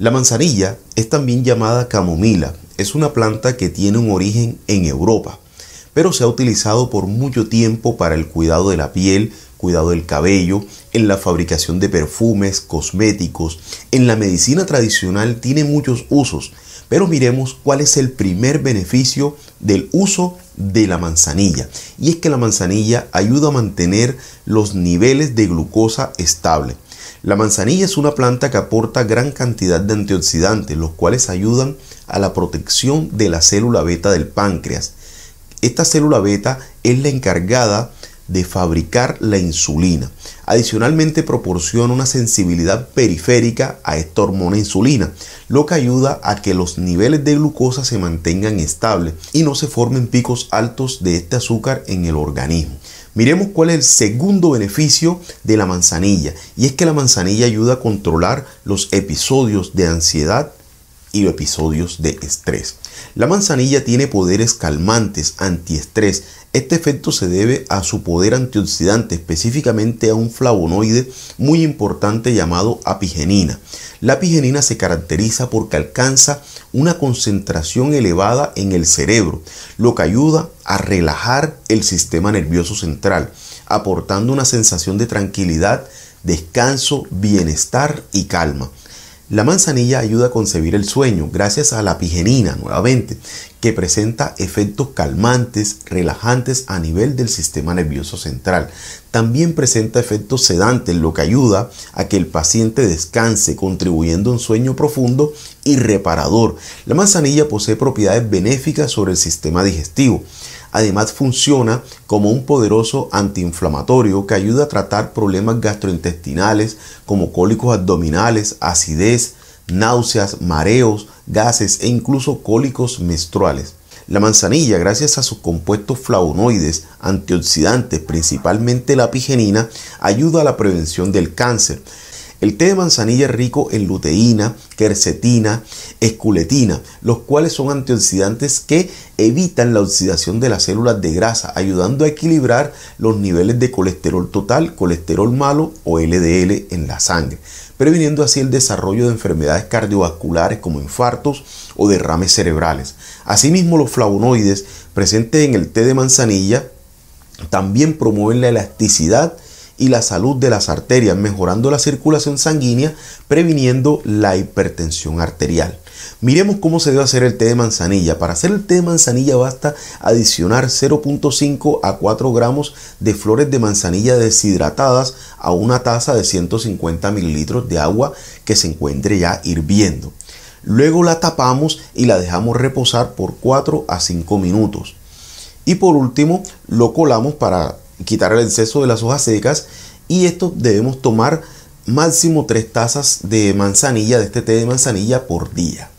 La manzanilla es también llamada camomila. Es una planta que tiene un origen en Europa, pero se ha utilizado por mucho tiempo para el cuidado de la piel, cuidado del cabello, en la fabricación de perfumes, cosméticos. En la medicina tradicional tiene muchos usos, pero miremos cuál es el primer beneficio del uso de la manzanilla. Y es que la manzanilla ayuda a mantener los niveles de glucosa estable la manzanilla es una planta que aporta gran cantidad de antioxidantes, los cuales ayudan a la protección de la célula beta del páncreas. Esta célula beta es la encargada de fabricar la insulina. Adicionalmente proporciona una sensibilidad periférica a esta hormona insulina, lo que ayuda a que los niveles de glucosa se mantengan estables y no se formen picos altos de este azúcar en el organismo. Miremos cuál es el segundo beneficio de la manzanilla. Y es que la manzanilla ayuda a controlar los episodios de ansiedad y episodios de estrés. La manzanilla tiene poderes calmantes, antiestrés. Este efecto se debe a su poder antioxidante, específicamente a un flavonoide muy importante llamado apigenina. La apigenina se caracteriza porque alcanza una concentración elevada en el cerebro, lo que ayuda a relajar el sistema nervioso central, aportando una sensación de tranquilidad, descanso, bienestar y calma. La manzanilla ayuda a concebir el sueño gracias a la pigenina, nuevamente, que presenta efectos calmantes, relajantes a nivel del sistema nervioso central. También presenta efectos sedantes, lo que ayuda a que el paciente descanse, contribuyendo a un sueño profundo y reparador. La manzanilla posee propiedades benéficas sobre el sistema digestivo. Además funciona como un poderoso antiinflamatorio que ayuda a tratar problemas gastrointestinales como cólicos abdominales, acidez, náuseas, mareos, gases e incluso cólicos menstruales. La manzanilla, gracias a sus compuestos flavonoides, antioxidantes, principalmente la pigenina, ayuda a la prevención del cáncer. El té de manzanilla es rico en luteína, quercetina, esculetina, los cuales son antioxidantes que evitan la oxidación de las células de grasa, ayudando a equilibrar los niveles de colesterol total, colesterol malo o LDL en la sangre, previniendo así el desarrollo de enfermedades cardiovasculares como infartos o derrames cerebrales. Asimismo, los flavonoides presentes en el té de manzanilla también promueven la elasticidad y la salud de las arterias, mejorando la circulación sanguínea, previniendo la hipertensión arterial. Miremos cómo se debe hacer el té de manzanilla. Para hacer el té de manzanilla basta adicionar 0.5 a 4 gramos de flores de manzanilla deshidratadas a una taza de 150 mililitros de agua que se encuentre ya hirviendo. Luego la tapamos y la dejamos reposar por 4 a 5 minutos. Y por último lo colamos para quitar el exceso de las hojas secas y esto debemos tomar máximo 3 tazas de manzanilla, de este té de manzanilla por día.